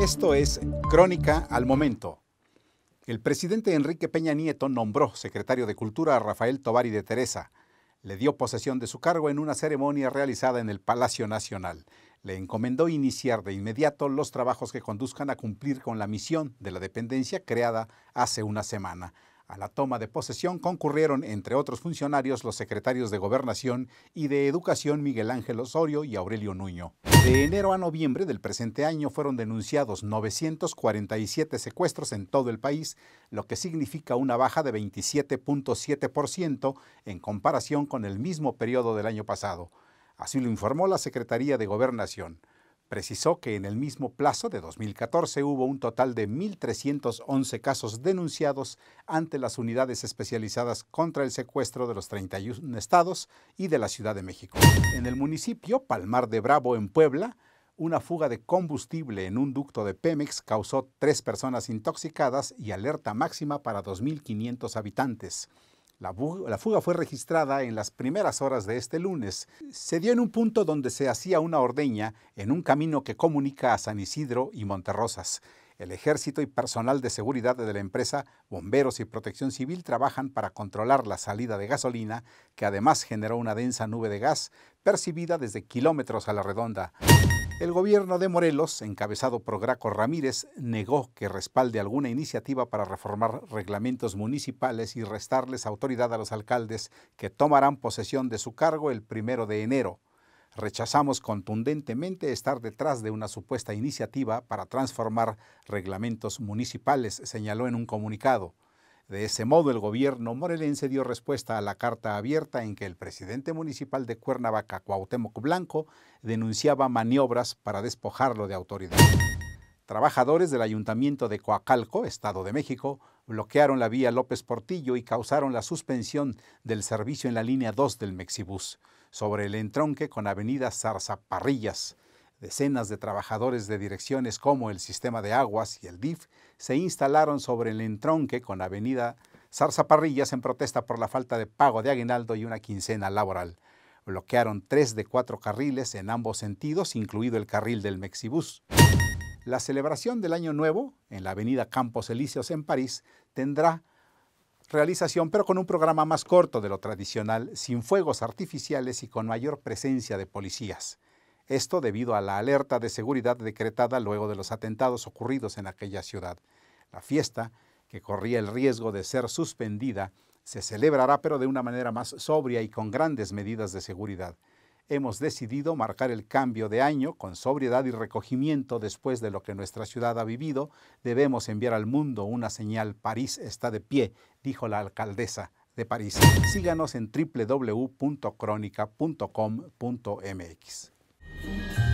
Esto es Crónica al Momento. El presidente Enrique Peña Nieto nombró secretario de Cultura a Rafael Tovari de Teresa. Le dio posesión de su cargo en una ceremonia realizada en el Palacio Nacional. Le encomendó iniciar de inmediato los trabajos que conduzcan a cumplir con la misión de la dependencia creada hace una semana, a la toma de posesión concurrieron, entre otros funcionarios, los secretarios de Gobernación y de Educación Miguel Ángel Osorio y Aurelio Nuño. De enero a noviembre del presente año fueron denunciados 947 secuestros en todo el país, lo que significa una baja de 27.7% en comparación con el mismo periodo del año pasado. Así lo informó la Secretaría de Gobernación. Precisó que en el mismo plazo de 2014 hubo un total de 1.311 casos denunciados ante las unidades especializadas contra el secuestro de los 31 estados y de la Ciudad de México. En el municipio Palmar de Bravo, en Puebla, una fuga de combustible en un ducto de Pemex causó tres personas intoxicadas y alerta máxima para 2.500 habitantes. La, fuga fue registrada en las primeras horas de este lunes. Se dio en un punto donde se hacía una ordeña en un camino que comunica a San Isidro y Monterrosas. El ejército y personal de seguridad de la empresa, bomberos y protección civil trabajan para controlar la salida de gasolina, que además generó una densa nube de gas percibida desde kilómetros a la redonda. El gobierno de Morelos, encabezado por Graco Ramírez, negó que respalde alguna iniciativa para reformar reglamentos municipales y restarles autoridad a los alcaldes que tomarán posesión de su cargo el primero de enero. Rechazamos contundentemente estar detrás de una supuesta iniciativa para transformar reglamentos municipales, señaló en un comunicado. De ese modo, el gobierno morelense dio respuesta a la carta abierta en que el presidente municipal de Cuernavaca, Cuauhtémoc Blanco, denunciaba maniobras para despojarlo de autoridad. Trabajadores del ayuntamiento de Coacalco, Estado de México, bloquearon la vía López Portillo y causaron la suspensión del servicio en la línea 2 del Mexibús, sobre el entronque con avenida Zarzaparrillas. Decenas de trabajadores de direcciones como el Sistema de Aguas y el DIF se instalaron sobre el entronque con la avenida Zarzaparrillas en protesta por la falta de pago de aguinaldo y una quincena laboral. Bloquearon tres de cuatro carriles en ambos sentidos, incluido el carril del Mexibus. La celebración del Año Nuevo en la avenida Campos Elíseos en París tendrá realización, pero con un programa más corto de lo tradicional, sin fuegos artificiales y con mayor presencia de policías. Esto debido a la alerta de seguridad decretada luego de los atentados ocurridos en aquella ciudad. La fiesta, que corría el riesgo de ser suspendida, se celebrará pero de una manera más sobria y con grandes medidas de seguridad. Hemos decidido marcar el cambio de año con sobriedad y recogimiento después de lo que nuestra ciudad ha vivido. Debemos enviar al mundo una señal. París está de pie, dijo la alcaldesa de París. Síganos en www.cronica.com.mx. Bye.